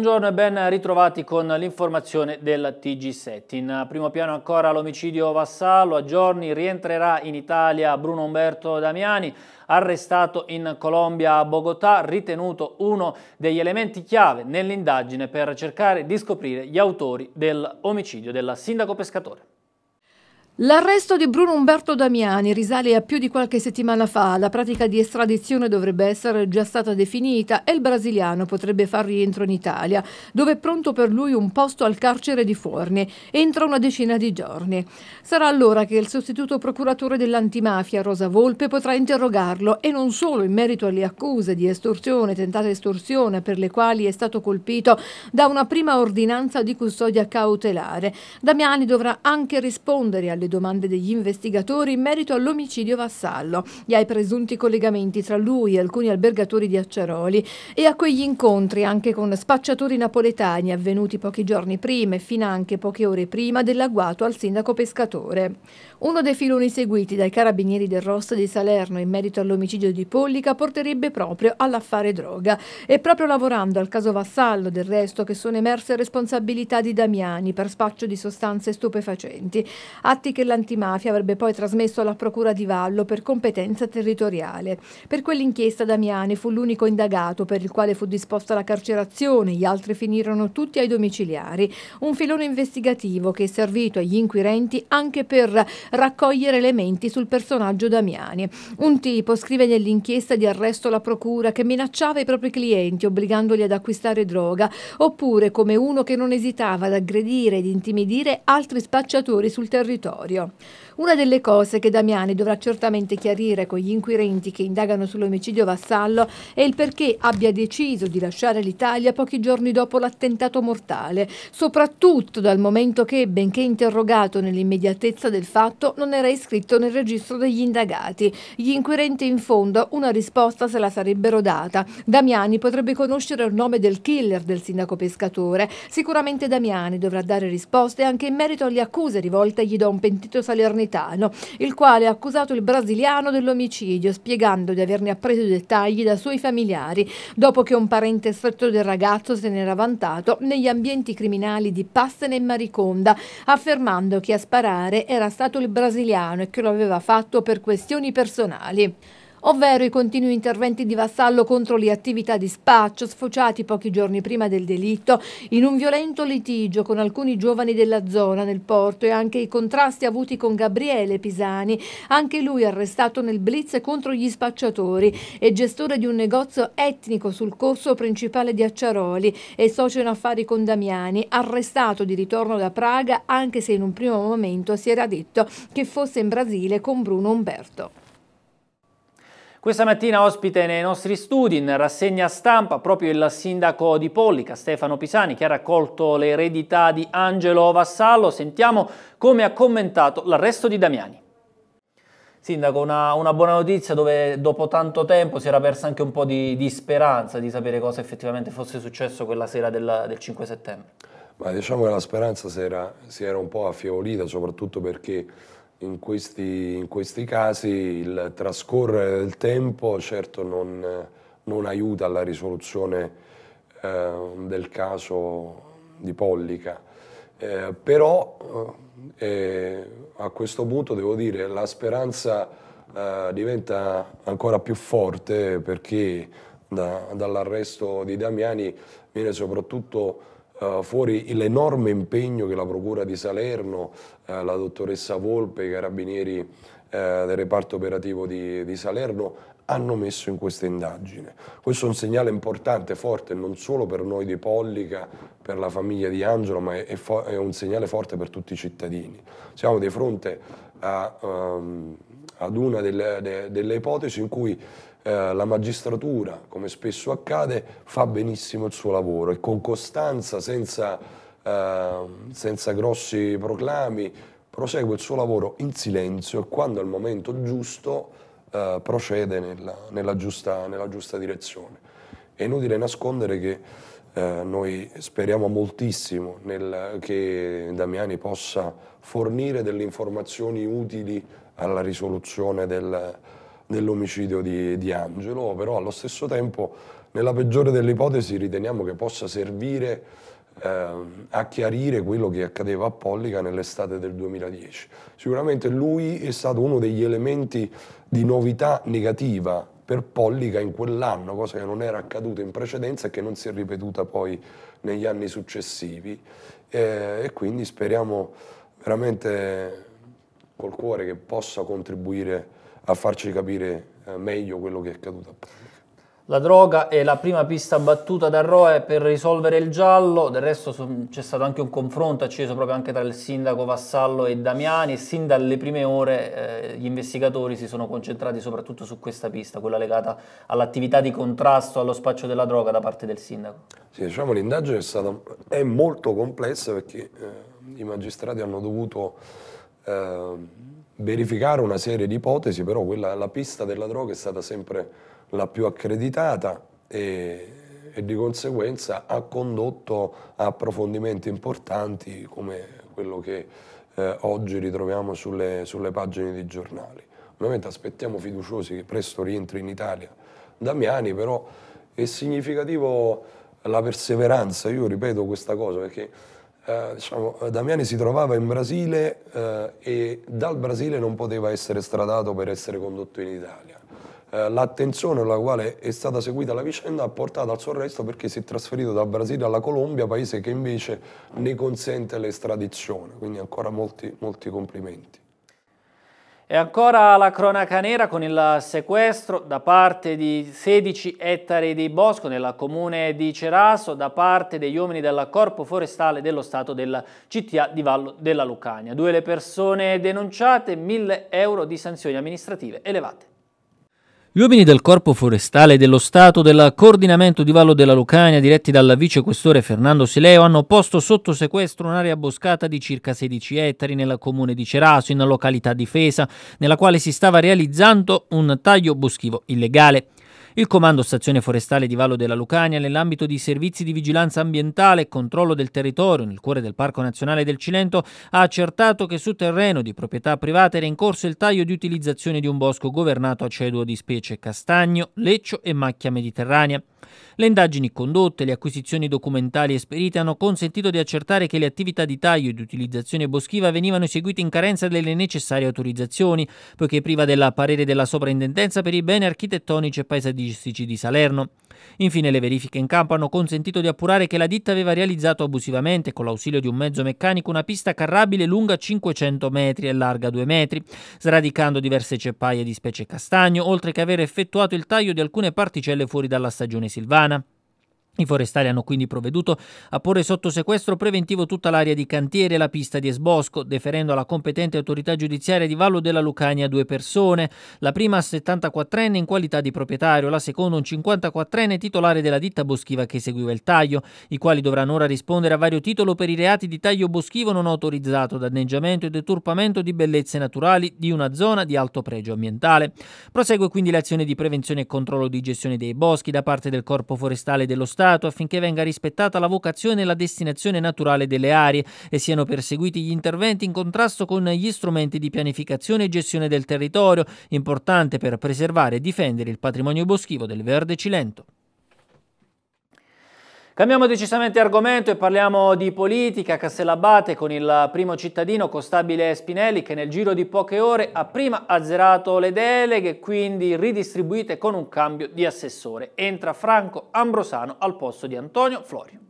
Buongiorno e ben ritrovati con l'informazione del TG7. In primo piano ancora l'omicidio Vassallo, a giorni rientrerà in Italia Bruno Umberto Damiani, arrestato in Colombia a Bogotà, ritenuto uno degli elementi chiave nell'indagine per cercare di scoprire gli autori dell'omicidio del sindaco pescatore. L'arresto di Bruno Umberto Damiani risale a più di qualche settimana fa. La pratica di estradizione dovrebbe essere già stata definita e il brasiliano potrebbe far rientro in Italia, dove è pronto per lui un posto al carcere di Forni entro una decina di giorni. Sarà allora che il sostituto procuratore dell'antimafia Rosa Volpe potrà interrogarlo e non solo in merito alle accuse di estorsione tentata estorsione per le quali è stato colpito da una prima ordinanza di custodia cautelare. Damiani dovrà anche rispondere alle le domande degli investigatori in merito all'omicidio Vassallo e ai presunti collegamenti tra lui e alcuni albergatori di Acciaroli e a quegli incontri anche con spacciatori napoletani avvenuti pochi giorni prima e finanche poche ore prima dell'agguato al sindaco pescatore. Uno dei filoni seguiti dai carabinieri del Rosso di Salerno in merito all'omicidio di Pollica porterebbe proprio all'affare droga. È proprio lavorando al caso Vassallo del resto che sono emerse responsabilità di Damiani per spaccio di sostanze stupefacenti, atti che l'antimafia avrebbe poi trasmesso alla procura di Vallo per competenza territoriale. Per quell'inchiesta Damiani fu l'unico indagato per il quale fu disposta la carcerazione, gli altri finirono tutti ai domiciliari. Un filone investigativo che è servito agli inquirenti anche per raccogliere elementi sul personaggio Damiani. Un tipo scrive nell'inchiesta di arresto alla procura che minacciava i propri clienti obbligandoli ad acquistare droga, oppure come uno che non esitava ad aggredire ed intimidire altri spacciatori sul territorio. Una delle cose che Damiani dovrà certamente chiarire con gli inquirenti che indagano sull'omicidio Vassallo è il perché abbia deciso di lasciare l'Italia pochi giorni dopo l'attentato mortale, soprattutto dal momento che, benché interrogato nell'immediatezza del fatto, non era iscritto nel registro degli indagati. Gli inquirenti in fondo una risposta se la sarebbero data. Damiani potrebbe conoscere il nome del killer del sindaco pescatore. Sicuramente Damiani dovrà dare risposte anche in merito alle accuse rivolte agli da un pentito salernitano napoletano, il quale ha accusato il brasiliano dell'omicidio, spiegando di averne appreso i dettagli da suoi familiari, dopo che un parente stretto del ragazzo se n'era vantato negli ambienti criminali di Passene e Mariconda, affermando che a sparare era stato il brasiliano e che lo aveva fatto per questioni personali ovvero i continui interventi di Vassallo contro le attività di spaccio sfociati pochi giorni prima del delitto in un violento litigio con alcuni giovani della zona nel porto e anche i contrasti avuti con Gabriele Pisani, anche lui arrestato nel blitz contro gli spacciatori e gestore di un negozio etnico sul corso principale di Acciaroli e socio in affari con Damiani, arrestato di ritorno da Praga anche se in un primo momento si era detto che fosse in Brasile con Bruno Umberto. Questa mattina ospite nei nostri studi, in rassegna stampa, proprio il sindaco di Pollica, Stefano Pisani, che ha raccolto l'eredità di Angelo Vassallo. Sentiamo come ha commentato l'arresto di Damiani. Sindaco, una, una, buona notizia dove dopo tanto tempo si era persa anche un po' di, di speranza di sapere cosa effettivamente fosse successo quella sera del, del 5 settembre. Ma diciamo che la speranza si era, si era un po' affievolita, soprattutto perché in questi, in questi casi il trascorrere del tempo certo non, non aiuta alla risoluzione eh, del caso di Pollica, eh, però eh, a questo punto devo dire la speranza eh, diventa ancora più forte perché da, dall'arresto di Damiani viene soprattutto eh, fuori l'enorme impegno che la Procura di Salerno, uh, la dottoressa Volpe, i carabinieri uh, del reparto operativo di, di Salerno hanno messo in questa indagine. Questo è un segnale importante, forte, non solo per noi di Pollica, per la famiglia di Angelo, ma è, è un segnale forte per tutti i cittadini. Siamo di fronte a, um, ad una delle, de, delle ipotesi in cui eh, la magistratura, come spesso accade, fa benissimo il suo lavoro e con costanza, senza, eh, senza grossi proclami, prosegue il suo lavoro in silenzio e quando è il momento giusto eh, procede nella, nella, giusta, nella, giusta, direzione. È inutile nascondere che eh, noi speriamo moltissimo nel, che Damiani possa fornire delle informazioni utili alla risoluzione del, dell'omicidio di, di Angelo, però allo stesso tempo nella peggiore delle ipotesi riteniamo che possa servire ehm, a chiarire quello che accadeva a Pollica nell'estate del 2010. Sicuramente lui è stato uno degli elementi di novità negativa per Pollica in quell'anno, cosa che non era accaduta in precedenza e che non si è ripetuta poi negli anni successivi eh, e quindi speriamo veramente col cuore che possa contribuire a farci capire eh, meglio quello che è accaduto La droga è la prima pista battuta da Roe per risolvere il giallo, del resto c'è stato anche un confronto acceso proprio anche tra il sindaco Vassallo e Damiani e sin dalle prime ore eh, gli investigatori si sono concentrati soprattutto su questa pista, quella legata all'attività di contrasto allo spaccio della droga da parte del sindaco. Sì, diciamo l'indagine è, stata, è molto complessa perché eh, i magistrati hanno dovuto... Eh, verificare una serie di ipotesi, però quella, la pista della droga è stata sempre la più accreditata e, e di conseguenza ha condotto a approfondimenti importanti come quello che eh, oggi ritroviamo sulle, sulle pagine dei giornali. Ovviamente aspettiamo fiduciosi che presto rientri in Italia Damiani, però è significativo la perseveranza, io ripeto questa cosa perché eh, diciamo, eh, Damiani si trovava in Brasile eh, e dal Brasile non poteva essere stradato per essere condotto in Italia. Eh, l'attenzione la quale è stata seguita la vicenda ha portato al suo arresto perché si è trasferito dal Brasile alla Colombia, paese che invece ne consente l'estradizione. Quindi ancora molti, molti complimenti. E ancora la cronaca nera con il sequestro da parte di 16 ettari di bosco nel comune di Ceraso da parte degli uomini del Corpo Forestale dello Stato della CTA di Vallo della Lucania. Due le persone denunciate, 1000 euro di sanzioni amministrative elevate. Gli uomini del Corpo Forestale dello Stato del Coordinamento di Vallo della Lucania, diretti dal vicequestore Fernando Sileo, hanno posto sotto sequestro un'area boscata di circa 16 ettari nel comune di Ceraso, in località difesa, nella quale si stava realizzando un taglio boschivo illegale. Il Comando Stazione Forestale di Vallo della Lucania, nell'ambito di servizi di vigilanza ambientale e controllo del territorio nel cuore del Parco Nazionale del Cilento, ha accertato che su terreno di proprietà privata era in corso il taglio di utilizzazione di un bosco governato a ceduo di specie castagno, leccio e macchia mediterranea. Le indagini condotte, le acquisizioni documentali esperite hanno consentito di accertare che le attività di taglio e di utilizzazione boschiva venivano eseguite in carenza delle necessarie autorizzazioni, poiché priva della parere della Sovrintendenza per i beni architettonici e paesaggistici di Salerno. Infine le verifiche in campo hanno consentito di appurare che la ditta aveva realizzato abusivamente, con l'ausilio di un mezzo meccanico, una pista carrabile lunga 500 metri e larga 2 metri, sradicando diverse ceppaie di specie castagno, oltre che aver effettuato il taglio di alcune particelle fuori dalla stagione silvana. Ghana. I forestali hanno quindi provveduto a porre sotto sequestro preventivo tutta l'area di cantiere e la pista di Esbosco, deferendo alla competente autorità giudiziaria di Vallo della Lucania due persone, la prima 74enne in qualità di proprietario, la seconda un 54enne titolare della ditta boschiva che eseguiva il taglio, i quali dovranno ora rispondere a vario titolo per i reati di taglio boschivo non autorizzato, danneggiamento e deturpamento di bellezze naturali di una zona di alto pregio ambientale. Prosegue quindi l'azione di prevenzione e controllo di gestione dei boschi da parte del Corpo Forestale dello Stato Stato affinché venga rispettata la vocazione e la destinazione naturale delle aree e siano perseguiti gli interventi in contrasto con gli strumenti di pianificazione e gestione del territorio, importante per preservare e difendere il patrimonio boschivo del Verde Cilento. Cambiamo decisamente argomento e parliamo di politica. Castellabate con il primo cittadino, Costabile Spinelli, che nel giro di poche ore ha prima azzerato le deleghe, quindi ridistribuite con un cambio di assessore. Entra Franco Ambrosano al posto di Antonio Florio.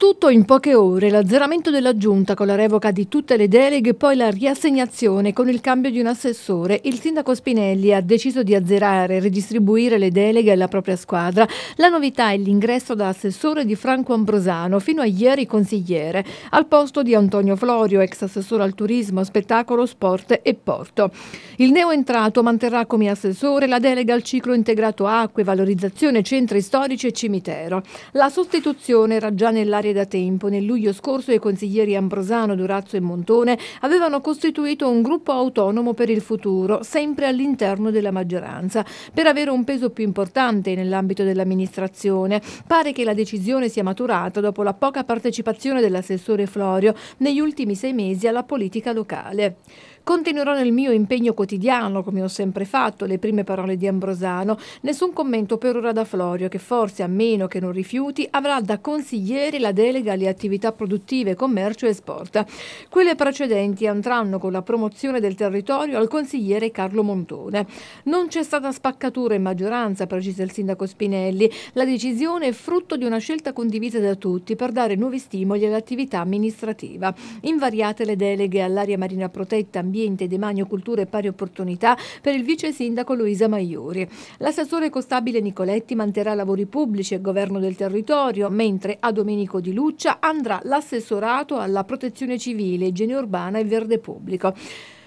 Tutto in poche ore, l'azzeramento della giunta con la revoca di tutte le deleghe e poi la riassegnazione con il cambio di un assessore. Il sindaco Spinelli ha deciso di azzerare e ridistribuire le deleghe alla propria squadra. La novità è l'ingresso da assessore di Franco Ambrosano, fino a ieri consigliere, al posto di Antonio Florio, ex assessore al turismo, spettacolo, sport e porto. Il neoentrato manterrà come assessore la delega al ciclo integrato acque, valorizzazione, centri storici e cimitero. La sostituzione era già nell'area parlamentare da tempo. Nel luglio scorso i consiglieri Ambrosano, Durazzo e Montone avevano costituito un gruppo autonomo per il futuro, sempre all'interno della maggioranza, per avere un peso più importante nell'ambito dell'amministrazione. Pare che la decisione sia maturata dopo la poca partecipazione dell'assessore Florio negli ultimi sei mesi alla politica locale. Continuerò nel mio impegno quotidiano, come ho sempre fatto, le prime parole di Ambrosano. Nessun commento per ora da Florio, che forse, a meno che non rifiuti, avrà da consiglieri la delega alle attività produttive, commercio e sport. Quelle precedenti andranno con la promozione del territorio al consigliere Carlo Montone. Non c'è stata spaccatura in maggioranza, precisa il sindaco Spinelli. La decisione è frutto di una scelta condivisa da tutti per dare nuovi stimoli all'attività amministrativa. Invariate le deleghe all'area marina protetta, ambiente, demanio, cultura e pari opportunità per il vice sindaco Luisa Maiori. L'assessore costabile Nicoletti manterrà lavori pubblici e governo del territorio, mentre a Domenico Di Luccia andrà l'assessorato alla protezione civile, igiene urbana e verde pubblico.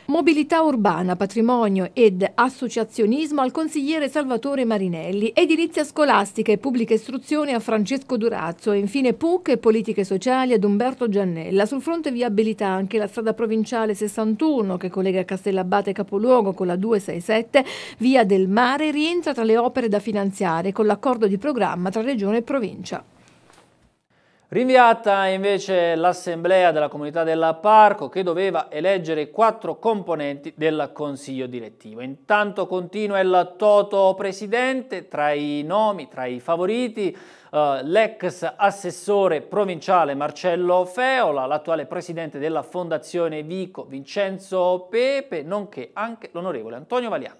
Mobilità urbana, patrimonio ed associazionismo al consigliere Salvatore Marinelli, edilizia scolastica e pubblica istruzione a Francesco Durazzo e infine PUC e politiche sociali ad Umberto Giannella. Sul fronte viabilità anche la strada provinciale 61 che collega Castellabate Capoluogo con la 267 via del mare rientra tra le opere da finanziare con l'accordo di programma tra regione e provincia. Rinviata invece l'assemblea della comunità Parco che doveva eleggere quattro componenti del consiglio direttivo. Intanto continua il Toto presidente, tra i nomi, tra i favoriti, eh, l'ex assessore provinciale Marcello Feola, l'attuale presidente della fondazione Vico Vincenzo Pepe, nonché anche l'onorevole Antonio Valiano.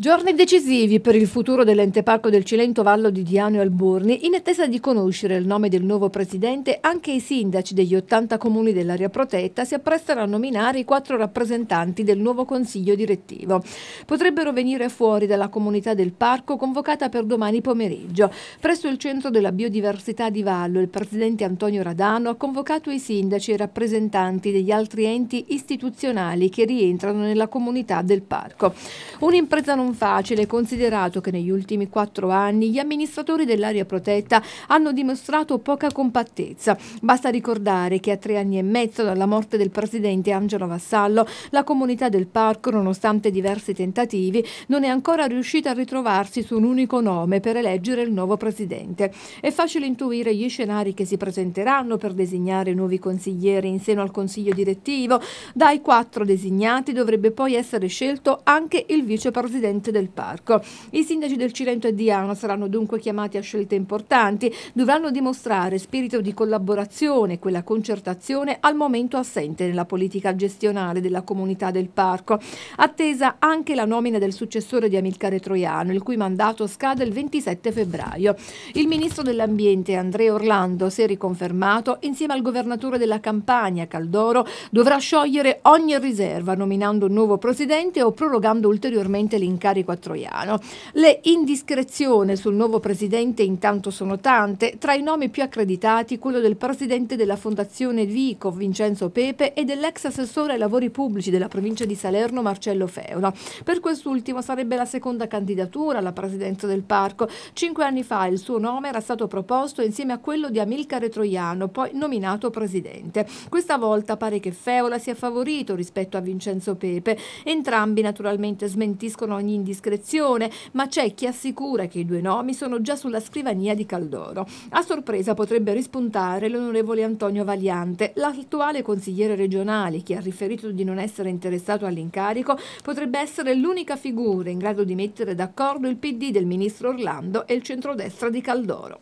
Giorni decisivi per il futuro dell'ente parco del Cilento Vallo di Diano e Alburni, in attesa di conoscere il nome del nuovo presidente, anche i sindaci degli 80 comuni dell'area protetta si apprestano a nominare i quattro rappresentanti del nuovo consiglio direttivo. Potrebbero venire fuori dalla comunità del parco convocata per domani pomeriggio. Presso il centro della biodiversità di Vallo, il presidente Antonio Radano ha convocato i sindaci e i rappresentanti degli altri enti istituzionali che rientrano nella comunità del parco. Un'impresa non non facile, considerato che negli ultimi quattro anni gli amministratori dell'area protetta hanno dimostrato poca compattezza. Basta ricordare che a tre anni e mezzo dalla morte del presidente Angelo Vassallo, la comunità del parco, nonostante diversi tentativi, non è ancora riuscita a ritrovarsi su un unico nome per eleggere il nuovo presidente. È facile intuire gli scenari che si presenteranno per designare nuovi consiglieri in seno al consiglio direttivo. Dai quattro designati dovrebbe poi essere scelto anche il vicepresidente ambiente del parco. I sindaci del Cilento e Diano saranno dunque chiamati a scelte importanti, dovranno dimostrare spirito di collaborazione, quella concertazione al momento assente nella politica gestionale della comunità del parco. Attesa anche la nomina del successore di Amilcare Troiano, il cui mandato scade il 27 febbraio. Il ministro dell'Ambiente Andrea Orlando si è riconfermato insieme al governatore della Campania Caldoro dovrà sciogliere ogni riserva nominando un nuovo presidente o prorogando ulteriormente l'incarico carico a Troiano. Le indiscrezioni sul nuovo presidente intanto sono tante, tra i nomi più accreditati quello del presidente della Fondazione Vico, Vincenzo Pepe, e dell'ex assessore ai lavori pubblici della provincia di Salerno, Marcello Feola. Per quest'ultimo sarebbe la seconda candidatura alla presidenza del parco. Cinque anni fa il suo nome era stato proposto insieme a quello di Amilcare Troiano, poi nominato presidente. Questa volta pare che Feola sia favorito rispetto a Vincenzo Pepe. Entrambi naturalmente smentiscono ogni indiscrezione, ma c'è chi assicura che i due nomi sono già sulla scrivania di Caldoro. A sorpresa potrebbe rispuntare l'onorevole Antonio Valiante, l'attuale consigliere regionale che ha riferito di non essere interessato all'incarico, potrebbe essere l'unica figura in grado di mettere d'accordo il PD del ministro Orlando e il centrodestra di Caldoro.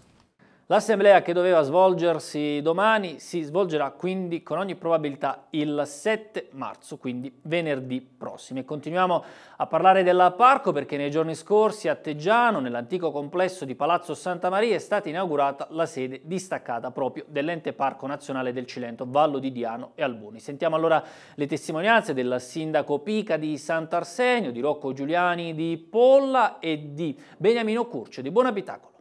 L'assemblea che doveva svolgersi domani si svolgerà quindi con ogni probabilità il 7 marzo, quindi venerdì prossimo. E continuiamo a parlare della Parco perché nei giorni scorsi a Teggiano, nell'antico complesso di Palazzo Santa Maria, è stata inaugurata la sede distaccata proprio dell'ente Parco Nazionale del Cilento, Vallo di Diano e Albuni. Sentiamo allora le testimonianze del sindaco Pica di Sant'Arsenio, di Rocco Giuliani di Polla e di Beniamino Curcio di Buon Abitacolo.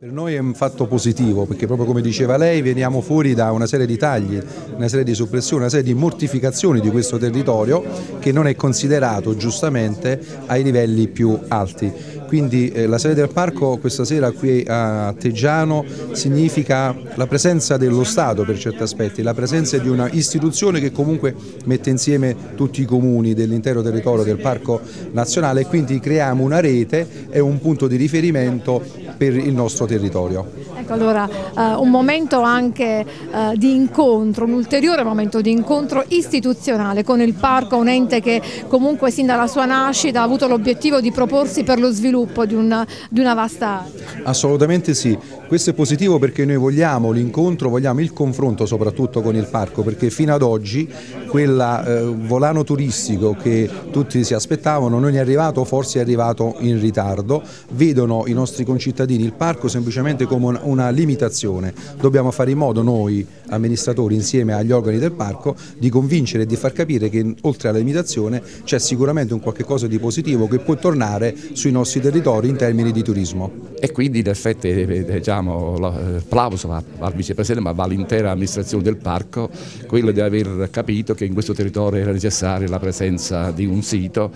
Per noi è un fatto positivo perché proprio come diceva lei veniamo fuori da una serie di tagli, una serie di soppressioni, una serie di mortificazioni di questo territorio che non è considerato giustamente ai livelli più alti. Quindi eh, la sede del parco questa sera qui a Teggiano significa la presenza dello Stato per certi aspetti, la presenza di una istituzione che comunque mette insieme tutti i comuni dell'intero territorio del parco nazionale e quindi creiamo una rete e un punto di riferimento per il nostro territorio. Ecco, allora eh, un momento anche eh, di incontro, un ulteriore momento di incontro istituzionale con il parco, un ente che comunque sin dalla sua nascita ha avuto l'obiettivo di proporsi per lo sviluppo di una, di una vasta area. Assolutamente sì, questo è positivo perché noi vogliamo l'incontro, vogliamo il confronto soprattutto con il parco perché fino ad oggi quel eh, volano turistico che tutti si aspettavano non è arrivato, forse è arrivato in ritardo, vedono i nostri concittadini il parco semplicemente come una una limitazione, dobbiamo fare in modo noi amministratori insieme agli organi del parco di convincere e di far capire che oltre alla limitazione c'è sicuramente un qualche cosa di positivo che può tornare sui nostri territori in termini di turismo. E quindi in effetti diciamo, l'applauso eh, al vicepresidente ma va all'intera amministrazione del parco, quello di aver capito che in questo territorio era necessaria la presenza di un sito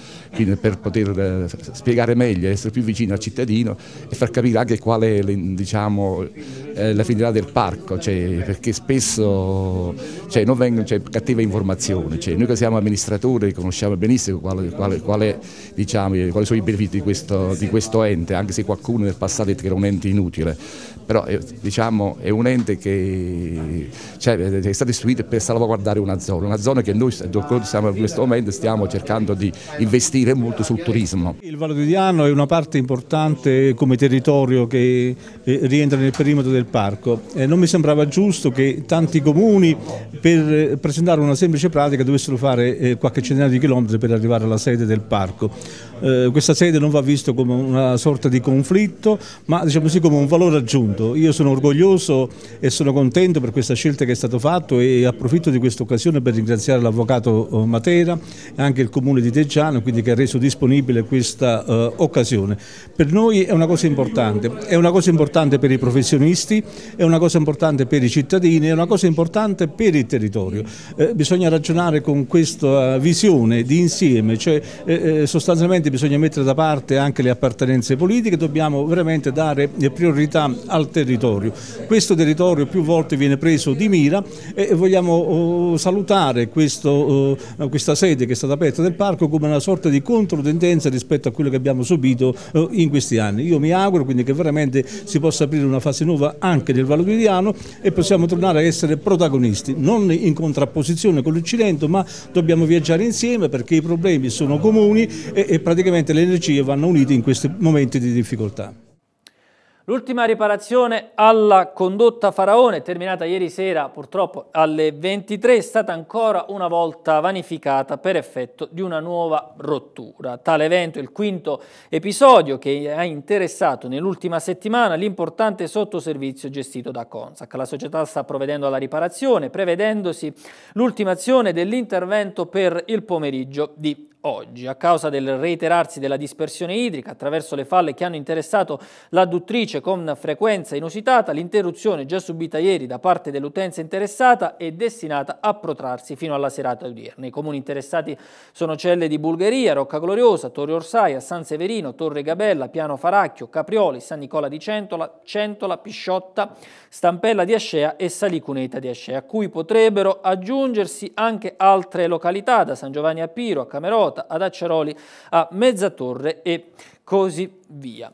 per poter eh, spiegare meglio, essere più vicino al cittadino e far capire anche qual è diciamo, eh, la finalità del parco, cioè, perché spesso cioè, vengono, c'è cioè, cattiva informazione. Cioè, noi che siamo amministratori conosciamo benissimo diciamo, quali sono diciamo, i benefici di questo, di questo, ente, anche se qualcuno nel passato ha detto che era un ente inutile, però è, eh, diciamo, è un ente che cioè, è stato istituito per salvaguardare una zona, una zona che noi siamo in questo momento stiamo cercando di investire molto sul turismo. Il Vallo di Diano è una parte importante come territorio che eh, rientra nel periodo perimetro del parco. Eh, non mi sembrava giusto che tanti comuni per eh, presentare una semplice pratica dovessero fare eh, qualche centinaio di chilometri per arrivare alla sede del parco. Eh, questa sede non va vista come una sorta di conflitto, ma diciamo così come un valore aggiunto. Io sono orgoglioso e sono contento per questa scelta che è stata fatta e approfitto di questa occasione per ringraziare l'avvocato eh, Matera e anche il comune di Teggiano quindi, che ha reso disponibile questa eh, occasione. Per noi è una cosa importante, è una cosa importante per i professionisti, è una cosa importante per i cittadini, è una cosa importante per il territorio. Eh, bisogna ragionare con questa eh, visione di insieme, cioè sostanzialmente sicuramente bisogna mettere da parte anche le appartenenze politiche, dobbiamo veramente dare priorità al territorio. Questo territorio più volte viene preso di mira e vogliamo oh, salutare questo, oh, questa sede che è stata aperta del parco come una sorta di controtendenza rispetto a quello che abbiamo subito oh, in questi anni. Io mi auguro quindi che veramente si possa aprire una fase nuova anche nel Valoridiano e possiamo tornare a essere protagonisti, non in contrapposizione con l'Occidente ma dobbiamo viaggiare insieme perché i problemi sono comuni e, e praticamente le energie vanno unite in questi momenti di difficoltà. L'ultima riparazione alla condotta Faraone, terminata ieri sera purtroppo alle 23, è stata ancora una volta vanificata per effetto di una nuova rottura. Tale evento è il quinto episodio che ha interessato nell'ultima settimana l'importante sottoservizio gestito da Consac. La società sta provvedendo alla riparazione, prevedendosi l'ultimazione dell'intervento per il pomeriggio di oggi. A causa del reiterarsi della dispersione idrica attraverso le falle che hanno interessato l'adduttrice con frequenza inusitata, l'interruzione già subita ieri da parte dell'utenza interessata è destinata a protrarsi fino alla serata odierna. I comuni interessati sono Celle di Bulgaria, Rocca Gloriosa, Torre Orsaia, San Severino, Torre Gabella, Piano Faracchio, Caprioli, San Nicola di Centola, Centola, Pisciotta, Stampella di Ascea e Salicuneta di Ascea, a cui potrebbero aggiungersi anche altre località da San Giovanni a Piro a Camerota, Rota, ad Acciaroli, a Mezzatorre e così via.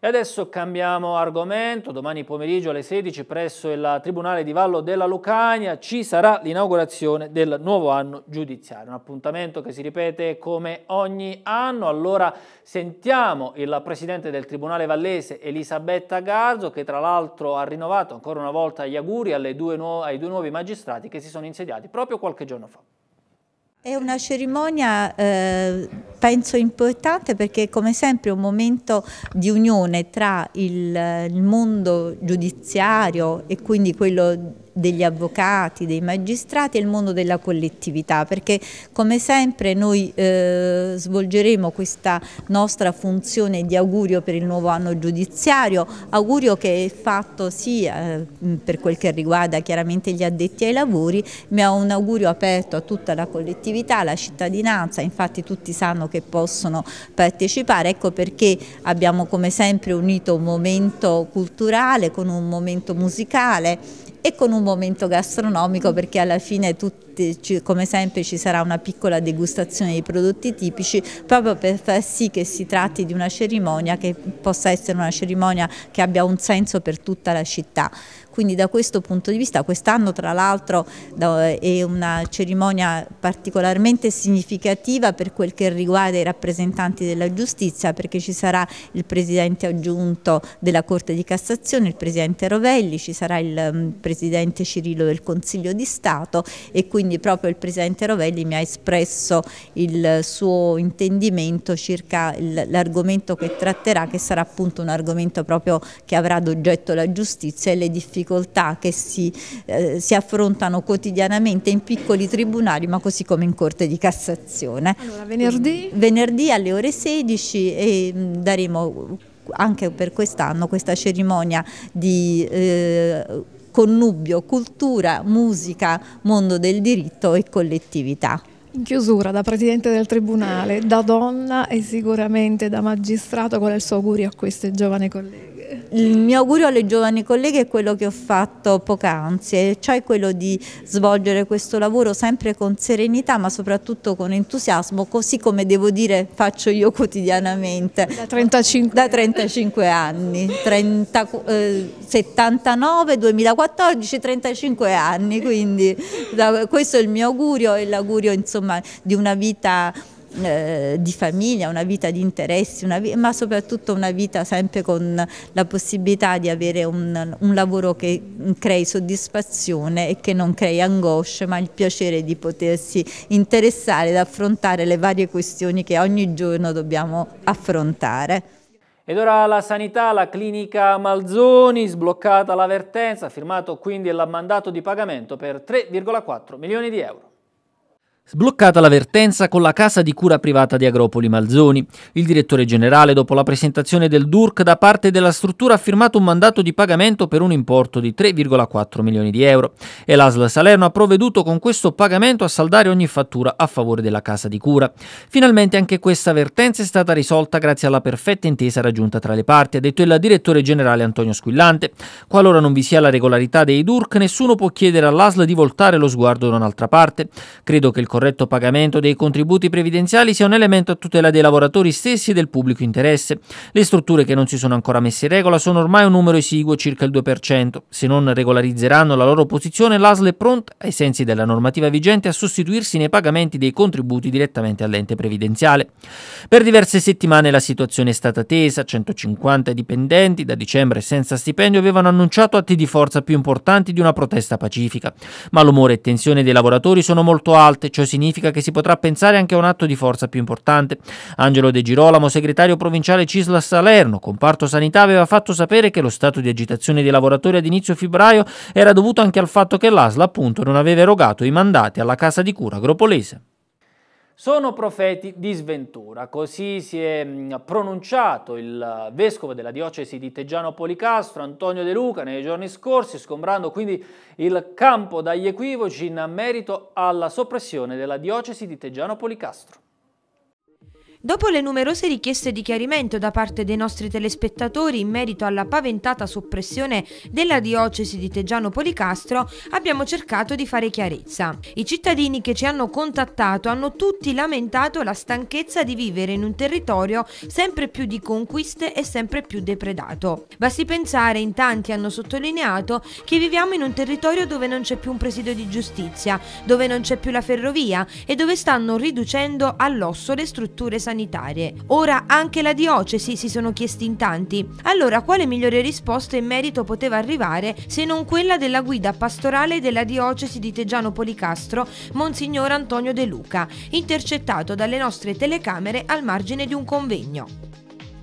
E adesso cambiamo argomento, domani pomeriggio alle 16 presso il Tribunale di Vallo della Lucania ci sarà l'inaugurazione del nuovo anno giudiziario, un appuntamento che si ripete come ogni anno, allora sentiamo il Presidente del Tribunale Vallese Elisabetta Garzo che tra l'altro ha rinnovato ancora una volta gli auguri due ai due nuovi magistrati che si sono insediati proprio qualche giorno fa. È una cerimonia eh, penso importante perché come sempre è un momento di unione tra il, il mondo giudiziario e quindi quello degli avvocati, dei magistrati e il mondo della collettività, perché come sempre noi eh, svolgeremo questa nostra funzione di augurio per il nuovo anno giudiziario, augurio che è fatto sì eh, per quel che riguarda chiaramente gli addetti ai lavori, ma è un augurio aperto a tutta la collettività, alla cittadinanza, infatti tutti sanno che possono partecipare, ecco perché abbiamo come sempre unito un momento culturale con un momento musicale e con un momento gastronomico perché alla fine tutti, come sempre ci sarà una piccola degustazione dei prodotti tipici proprio per far sì che si tratti di una cerimonia che possa essere una cerimonia che abbia un senso per tutta la città quindi da questo punto di vista quest'anno tra l'altro è una cerimonia particolarmente significativa per quel che riguarda i rappresentanti della giustizia perché ci sarà il presidente aggiunto della Corte di Cassazione, il presidente Rovelli, ci sarà il mm, presidente Cirillo del Consiglio di Stato e quindi proprio il presidente Rovelli mi ha espresso il suo intendimento circa l'argomento che tratterà che sarà appunto un argomento proprio che avrà ad oggetto la giustizia e le difficoltà difficoltà che si, eh, si, affrontano quotidianamente in piccoli tribunali ma così come in Corte di Cassazione. Allora, venerdì? venerdì alle ore 16 e mm, daremo anche per quest'anno questa cerimonia di eh, connubio cultura, musica, mondo del diritto e collettività. In chiusura, da Presidente del Tribunale, da donna e sicuramente da magistrato, qual è il suo augurio a queste giovani colleghe? il mio augurio alle giovani colleghe è quello che ho fatto poc'anzi, cioè quello di svolgere questo lavoro sempre con serenità ma soprattutto con entusiasmo, così come devo dire faccio io quotidianamente. Da 35, da 35 anni, 30, eh, 79, 2014, 35 anni, quindi questo è il mio augurio e l'augurio di una vita eh, di famiglia, una vita di interessi, vi ma soprattutto una vita sempre con la possibilità di avere un, un lavoro che crei soddisfazione e che non crei angosce, ma il piacere di potersi interessare ed affrontare le varie questioni che ogni giorno dobbiamo affrontare. Ed ora la sanità, la clinica Malzoni, sbloccata l'avvertenza, firmato quindi il mandato di pagamento per 3,4 milioni di euro. Sbloccata la vertenza con la casa di cura privata di Agropoli Malzoni. Il direttore generale, dopo la presentazione del DURC da parte della struttura, ha firmato un mandato di pagamento per un importo di 3,4 milioni di euro e l'ASL Salerno ha provveduto con questo pagamento a saldare ogni fattura a favore della casa di cura. Finalmente anche questa vertenza è stata risolta grazie alla perfetta intesa raggiunta tra le parti, ha detto il direttore generale Antonio Squillante. Qualora non vi sia la regolarità dei DURC, nessuno può chiedere all'ASL di voltare lo sguardo da un'altra parte. Credo che il corretto pagamento dei contributi previdenziali sia un elemento a tutela dei lavoratori stessi e del pubblico interesse. Le strutture che non si sono ancora messe in regola sono ormai un numero esiguo, circa il 2%. Se non regolarizzeranno la loro posizione, l'ASL è pronta, ai sensi della normativa vigente, a sostituirsi nei pagamenti dei contributi direttamente all'ente previdenziale. Per diverse settimane la situazione è stata tesa, 150 dipendenti da dicembre senza stipendio avevano annunciato atti di forza più importanti di una protesta pacifica, ma l'umore e tensione dei lavoratori sono molto alte, ciò cioè significa che si potrà pensare anche a un atto di forza più importante. Angelo De Girolamo, segretario provinciale Cisla Salerno, comparto sanità, aveva fatto sapere che lo stato di agitazione dei lavoratori ad inizio febbraio era dovuto anche al fatto che l'ASLA appunto non aveva erogato i mandati alla casa di cura agropolese sono profeti di sventura. Così si è mm, pronunciato il vescovo della diocesi di Teggiano Policastro, Antonio De Luca, nei giorni scorsi, sgombrando quindi il campo dagli equivoci in merito alla soppressione della diocesi di Teggiano Policastro. Dopo le numerose richieste di chiarimento da parte dei nostri telespettatori in merito alla paventata soppressione della diocesi di Teggiano Policastro, abbiamo cercato di fare chiarezza. I cittadini che ci hanno contattato hanno tutti lamentato la stanchezza di vivere in un territorio sempre più di conquiste e sempre più depredato. Basti pensare, in tanti hanno sottolineato, che viviamo in un territorio dove non c'è più un presidio di giustizia, dove non c'è più la ferrovia e dove stanno riducendo all'osso le strutture sanitarie sanitarie. Ora anche la diocesi si sono chiesti in tanti. Allora quale migliore risposta in merito poteva arrivare se non quella della guida pastorale della diocesi di Teggiano Policastro, Monsignor Antonio De Luca, intercettato dalle nostre telecamere al margine di un convegno.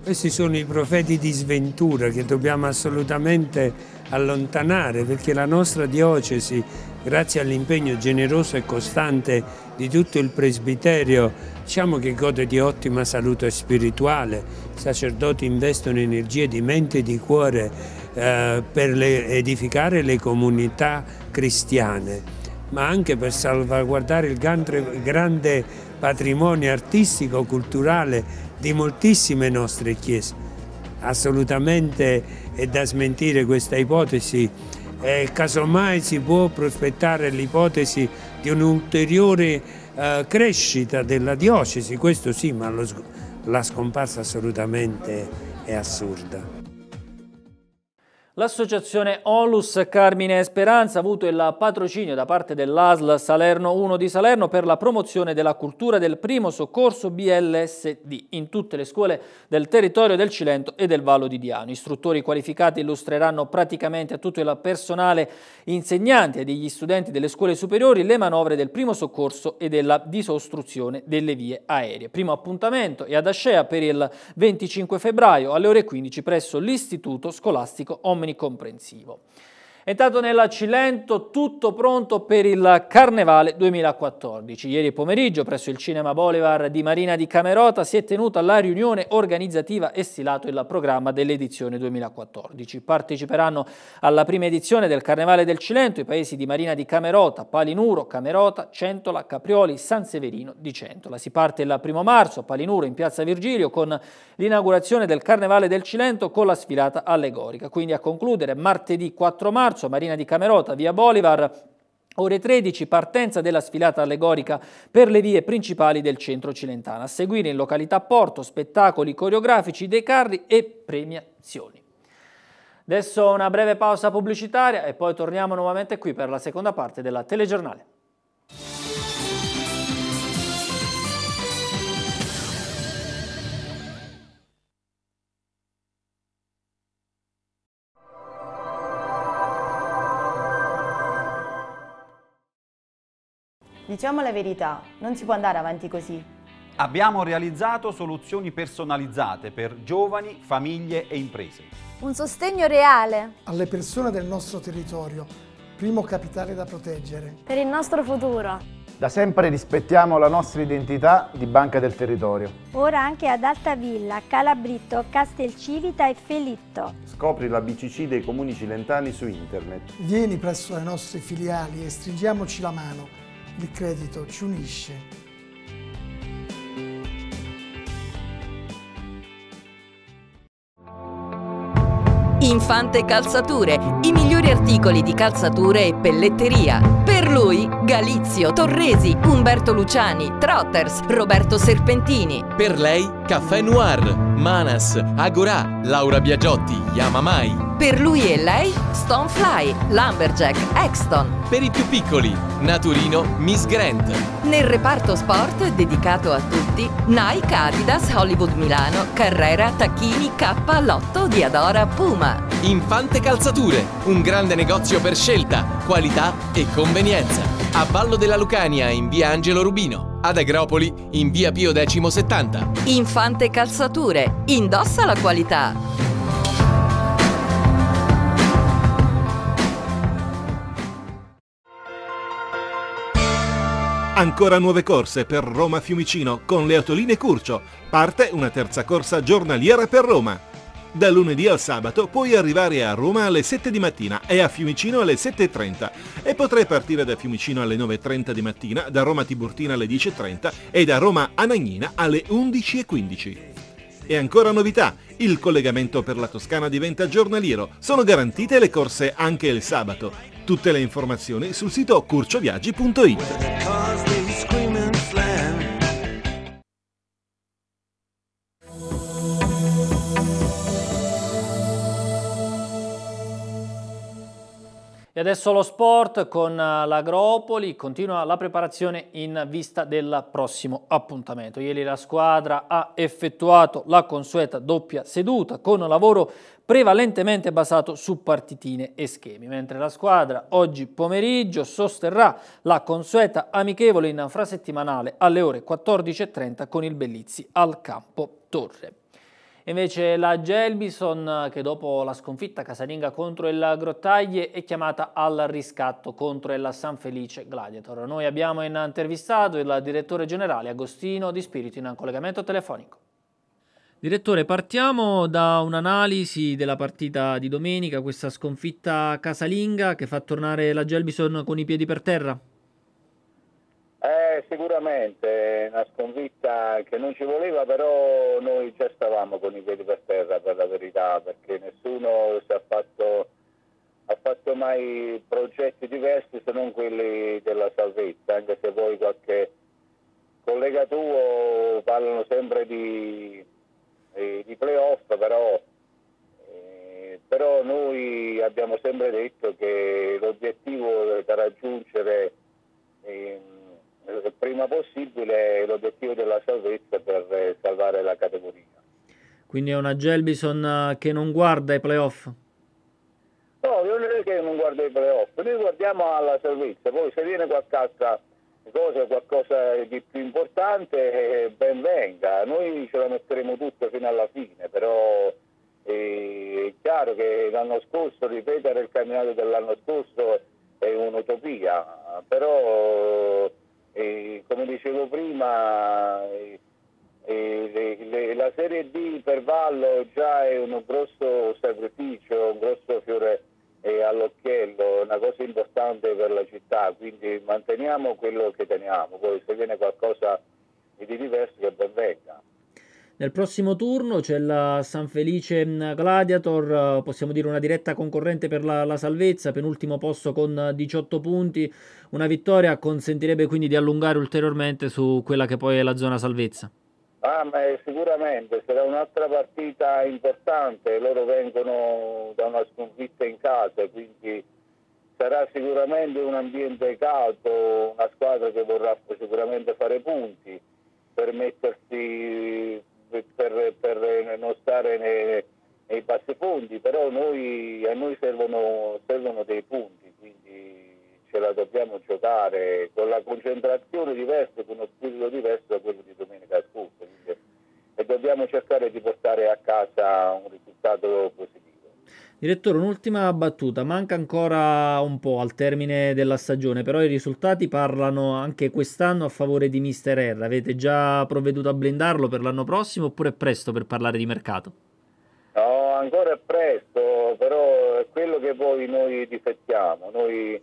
Questi sono i profeti di sventura che dobbiamo assolutamente allontanare perché la nostra diocesi grazie all'impegno generoso e costante di tutto il presbiterio, diciamo che gode di ottima salute spirituale, i sacerdoti investono energie di mente e di cuore eh, per le, edificare le comunità cristiane ma anche per salvaguardare il grande patrimonio artistico, culturale di moltissime nostre chiese. Assolutamente è da smentire questa ipotesi eh, casomai si può prospettare l'ipotesi di un'ulteriore eh, crescita della diocesi, questo sì, ma lo, la scomparsa assolutamente è assurda. L'associazione Olus Carmine Speranza ha avuto il patrocinio da parte dell'ASL Salerno 1 di Salerno per la promozione della cultura del primo soccorso BLSD in tutte le scuole del territorio del Cilento e del Vallo di Diano. Istruttori qualificati illustreranno praticamente a tutto il personale insegnante e degli studenti delle scuole superiori le manovre del primo soccorso e della disostruzione delle vie aeree. Primo appuntamento è ad Ascea per il 25 febbraio alle ore 15 presso l'Istituto Scolastico Omni termini comprensivo. È entrato nella Cilento tutto pronto per il Carnevale 2014. Ieri pomeriggio presso il Cinema Bolivar di Marina di Camerota si è tenuta la riunione organizzativa e stilato il programma dell'edizione 2014. Parteciperanno alla prima edizione del Carnevale del Cilento i paesi di Marina di Camerota, Palinuro, Camerota, Centola, Caprioli, San Severino di Centola. Si parte il primo marzo a Palinuro in piazza Virgilio con l'inaugurazione del Carnevale del Cilento con la sfilata allegorica. Quindi a concludere martedì 4 marzo marzo, Marina di Camerota, via Bolivar, Ore 13, partenza della sfilata allegorica per le vie principali del centro cilentano. A seguire in località Porto, spettacoli coreografici dei carri e premiazioni. Adesso una breve pausa pubblicitaria e poi torniamo nuovamente qui per la seconda parte della telegiornale. Diciamo la verità, non si può andare avanti così. Abbiamo realizzato soluzioni personalizzate per giovani, famiglie e imprese. Un sostegno reale. Alle persone del nostro territorio, primo capitale da proteggere. Per il nostro futuro. Da sempre rispettiamo la nostra identità di Banca del Territorio. Ora anche ad Altavilla, Calabritto, Castelcivita e Felitto. Scopri la BCC dei comuni cilentani su internet. Vieni presso le nostre filiali e stringiamoci la mano il credito ci unisce. Infante Calzature, i migliori articoli di calzature e pelletteria. Per lui, Galizio, Torresi, Umberto Luciani, Trotters, Roberto Serpentini. Per lei, Caffè Noir, Manas, Agorà, Laura Biagiotti, Yamamai. Per lui e lei, Stonefly, Lumberjack, Exton. Per i più piccoli, Naturino, Miss Grant. Nel reparto sport, dedicato a tutti, Nike, Adidas, Hollywood Milano, Carrera, Tacchini, K, Lotto, Diadora, Puma. Infante Calzature, un grande negozio per scelta, qualità e convenienza. A Vallo della Lucania, in via Angelo Rubino ad Agropoli in via Pio X 70. Infante Calzature, indossa la qualità! Ancora nuove corse per Roma Fiumicino con le autoline Curcio. Parte una terza corsa giornaliera per Roma. Da lunedì al sabato puoi arrivare a Roma alle 7 di mattina e a Fiumicino alle 7.30 e potrai partire da Fiumicino alle 9.30 di mattina, da Roma Tiburtina alle 10.30 e da Roma Anagnina alle 11.15. E ancora novità, il collegamento per la Toscana diventa giornaliero, sono garantite le corse anche il sabato. Tutte le informazioni sul sito curcioviaggi.it. E adesso lo sport con eh, l'Agropoli, continua la preparazione in vista del prossimo appuntamento. Ieri la squadra ha effettuato la consueta doppia seduta con un lavoro prevalentemente basato su partitine e schemi, mentre la squadra oggi pomeriggio sosterrà la consueta amichevole in frasettimanale alle ore 14.30 con il Bellizzi al campo Torre. Invece la Gelbison che dopo la sconfitta casalinga contro il Grottaglie è chiamata al riscatto contro il San Felice Gladiator. Noi abbiamo intervistato il direttore generale Agostino Di Spirito in un collegamento telefonico. Direttore, partiamo da un'analisi della partita di domenica, questa sconfitta casalinga che fa tornare la Gelbison con i piedi per terra. Eh, sicuramente, una sconfitta che non ci voleva, però noi già stavamo con i piedi per terra per la verità, perché nessuno si è fatto, ha fatto mai progetti diversi se non quelli della salvezza, anche se poi qualche collega tuo parlano sempre di, di playoff, però, eh, però noi abbiamo sempre detto Quindi è una Gelbison eh, che non guarda i playoff. Nel prossimo turno c'è la San Felice mm, Gladiator, eh, possiamo dire una diretta concorrente per la, la, salvezza, penultimo posto con 18 punti. Una vittoria consentirebbe quindi di allungare ulteriormente su quella che poi è la zona salvezza. Ah, sicuramente sarà un'altra partita importante, loro vengono da una sconfitta in casa, quindi sarà sicuramente un ambiente caldo, una squadra che vorrà sicuramente fare punti per mettersi per, per eh, non stare nei, nei bassi punti, però noi, a noi servono, servono dei punti, quindi ce la dobbiamo giocare con la concentrazione diversa, con uno spirito diverso da quello di domenica scorsa. e dobbiamo cercare di portare a casa un risultato positivo. Direttore, un'ultima battuta, manca ancora un po' al termine della stagione, però i risultati parlano anche quest'anno a favore di Mister R. Avete già provveduto a blindarlo per l'anno prossimo oppure è presto per parlare di mercato? No, ancora è presto, però è quello che poi noi difettiamo. Noi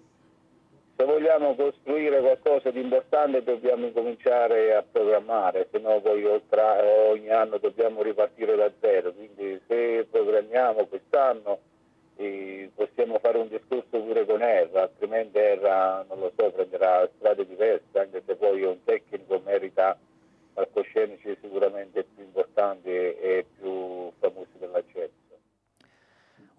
se vogliamo costruire qualcosa di importante dobbiamo cominciare a programmare, se no poi ogni anno dobbiamo ripartire da zero, quindi se programmiamo quest'anno eh, possiamo fare un discorso pure con Erra, altrimenti Erra non lo so, prenderà strade diverse, anche se poi un tecnico merita palcoscenici sicuramente più importanti e più famosi della gente.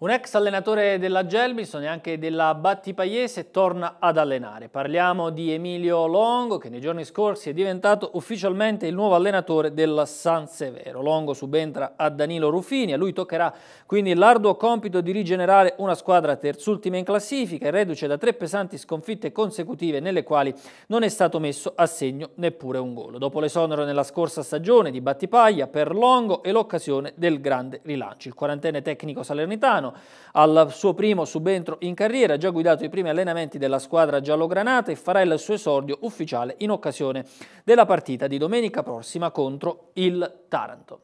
Un ex allenatore della Gelbison e anche della Battipagliese torna ad allenare. Parliamo di Emilio Longo che nei giorni scorsi è diventato ufficialmente il nuovo allenatore della San Severo. Longo subentra a Danilo Ruffini e lui toccherà quindi l'arduo compito di rigenerare una squadra terzultima in classifica e reduce da tre pesanti sconfitte consecutive nelle quali non è stato messo a segno neppure un gol. Dopo l'esonero nella scorsa stagione di Battipaglia per Longo è l'occasione del grande rilancio. Il quarantenne tecnico salernitano al suo primo subentro in carriera, ha già guidato i primi allenamenti della squadra giallogranata e farà il suo esordio ufficiale in occasione della partita di domenica prossima contro il Taranto.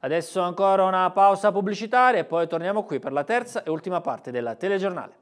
Adesso ancora una pausa pubblicitaria e poi torniamo qui per la terza e ultima parte della telegiornale.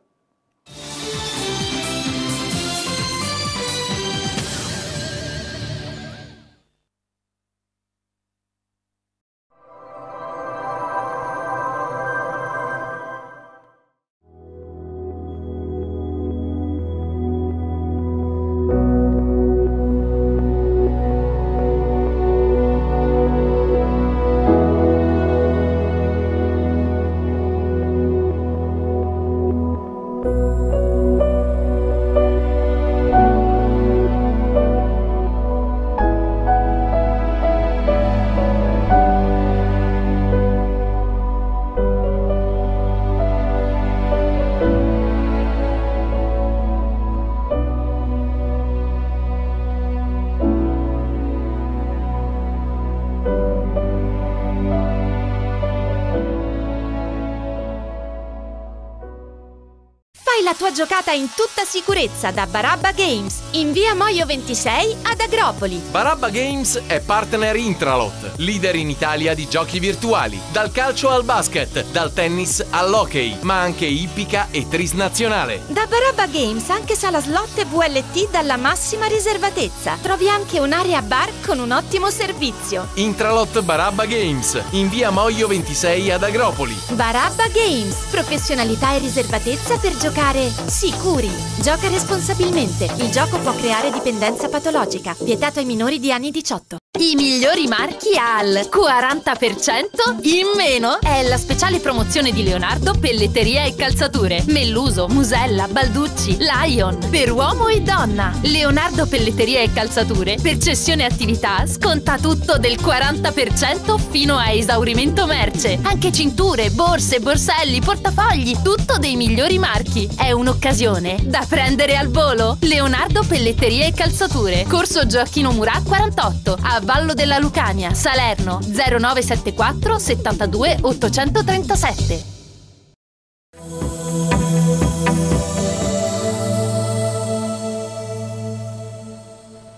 tua giocata in tutto sicurezza da Barabba Games in via Moio 26 ad Agropoli. Barabba Games è partner Intralot, leader in Italia di giochi virtuali, dal calcio al basket, dal tennis all'hockey, ma anche ippica e trisnazionale. Da Barabba Games anche sala slot e VLT dalla massima riservatezza. Trovi anche un'area bar con un ottimo servizio. Intralot Barabba Games in via Moio 26 ad Agropoli. Barabba Games, professionalità e riservatezza per giocare sicuri. Gioca responsabilmente. Il gioco può creare dipendenza patologica. Vietato ai minori di anni 18. I migliori marchi al 40% in meno è la speciale promozione di Leonardo Pelletteria e Calzature. Melluso, Musella, Balducci, Lion. Per uomo e donna. Leonardo Pelletteria e Calzature. Per cessione attività sconta tutto del 40% fino a esaurimento merce. Anche cinture, borse, borselli, portafogli. Tutto dei migliori marchi. È un'occasione da prendere al volo. Leonardo Pelletteria e Calzature. Corso Gioacchino Murat 48. A Vallo della Lucania, Salerno 0974 72 837.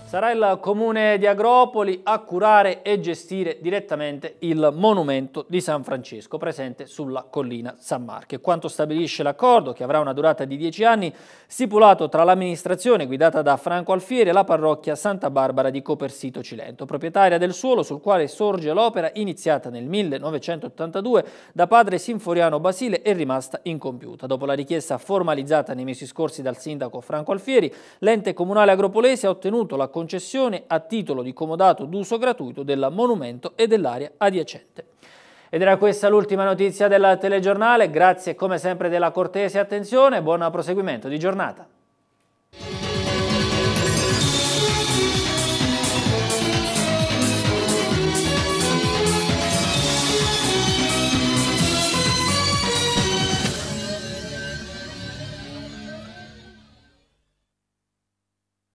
Sarà il comune di Agropoli a curare e gestire direttamente il monumento di San Francesco presente sulla collina San Marche. Quanto stabilisce l'accordo, che avrà una durata di 10 anni, stipulato tra l'amministrazione guidata da Franco Alfieri e la parrocchia Santa Barbara di Copersito Cilento, proprietaria del suolo sul quale sorge l'opera iniziata nel 1982 da padre Sinforiano Basile e rimasta incompiuta. Dopo la richiesta formalizzata nei mesi scorsi dal sindaco Franco Alfieri, l'ente comunale agropolese ha ottenuto la concessione a titolo di comodato d'uso gratuito del monumento e dell'area adiacente. Ed era questa l'ultima notizia del telegiornale, grazie come sempre della cortese attenzione e buon proseguimento di giornata.